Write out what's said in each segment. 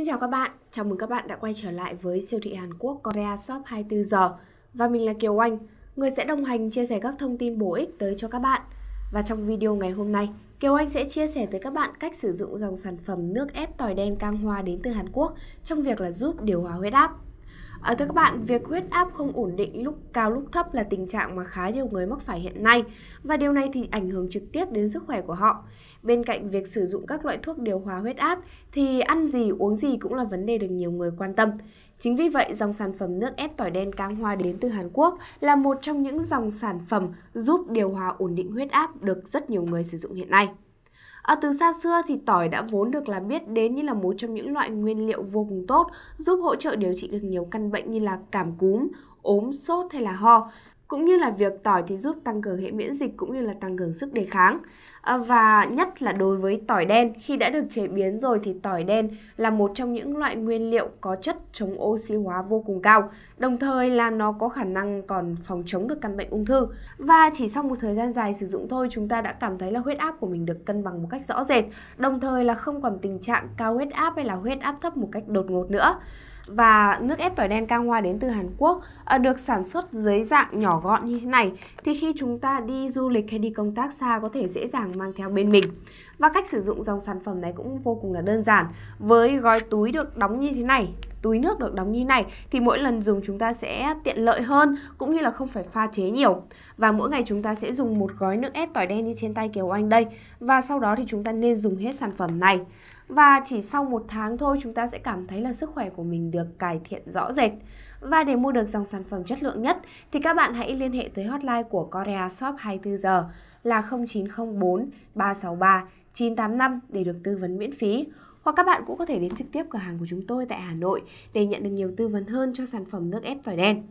Xin chào các bạn, chào mừng các bạn đã quay trở lại với siêu thị Hàn Quốc Korea Shop 24 giờ và mình là Kiều Anh, người sẽ đồng hành chia sẻ các thông tin bổ ích tới cho các bạn. Và trong video ngày hôm nay, Kiều Anh sẽ chia sẻ tới các bạn cách sử dụng dòng sản phẩm nước ép tỏi đen cam hoa đến từ Hàn Quốc trong việc là giúp điều hòa huyết áp. À, thưa các bạn, việc huyết áp không ổn định lúc cao lúc thấp là tình trạng mà khá nhiều người mắc phải hiện nay và điều này thì ảnh hưởng trực tiếp đến sức khỏe của họ. Bên cạnh việc sử dụng các loại thuốc điều hòa huyết áp thì ăn gì uống gì cũng là vấn đề được nhiều người quan tâm. Chính vì vậy, dòng sản phẩm nước ép tỏi đen cang hoa đến từ Hàn Quốc là một trong những dòng sản phẩm giúp điều hòa ổn định huyết áp được rất nhiều người sử dụng hiện nay. À, từ xa xưa thì tỏi đã vốn được là biết đến như là một trong những loại nguyên liệu vô cùng tốt giúp hỗ trợ điều trị được nhiều căn bệnh như là cảm cúm, ốm, sốt hay là ho cũng như là việc tỏi thì giúp tăng cường hệ miễn dịch cũng như là tăng cường sức đề kháng. À, và nhất là đối với tỏi đen, khi đã được chế biến rồi thì tỏi đen là một trong những loại nguyên liệu có chất chống oxy hóa vô cùng cao, đồng thời là nó có khả năng còn phòng chống được căn bệnh ung thư. Và chỉ sau một thời gian dài sử dụng thôi, chúng ta đã cảm thấy là huyết áp của mình được cân bằng một cách rõ rệt, đồng thời là không còn tình trạng cao huyết áp hay là huyết áp thấp một cách đột ngột nữa và nước ép tỏi đen cang hoa đến từ Hàn Quốc ờ, được sản xuất dưới dạng nhỏ gọn như thế này thì khi chúng ta đi du lịch hay đi công tác xa có thể dễ dàng mang theo bên mình. Và cách sử dụng dòng sản phẩm này cũng vô cùng là đơn giản với gói túi được đóng như thế này túi nước được đóng như này thì mỗi lần dùng chúng ta sẽ tiện lợi hơn cũng như là không phải pha chế nhiều. Và mỗi ngày chúng ta sẽ dùng một gói nước ép tỏi đen như trên tay Kiều Anh đây và sau đó thì chúng ta nên dùng hết sản phẩm này. Và chỉ sau một tháng thôi chúng ta sẽ cảm thấy là sức khỏe của mình được cải thiện rõ rệt. Và để mua được dòng sản phẩm chất lượng nhất thì các bạn hãy liên hệ tới hotline của Korea Shop 24 giờ là 0904 363 985 để được tư vấn miễn phí hoặc các bạn cũng có thể đến trực tiếp cửa hàng của chúng tôi tại Hà Nội để nhận được nhiều tư vấn hơn cho sản phẩm nước ép tỏi đen.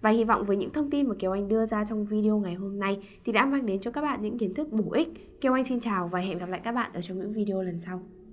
Và hy vọng với những thông tin mà Kiều Anh đưa ra trong video ngày hôm nay thì đã mang đến cho các bạn những kiến thức bổ ích. Kiều Anh xin chào và hẹn gặp lại các bạn ở trong những video lần sau.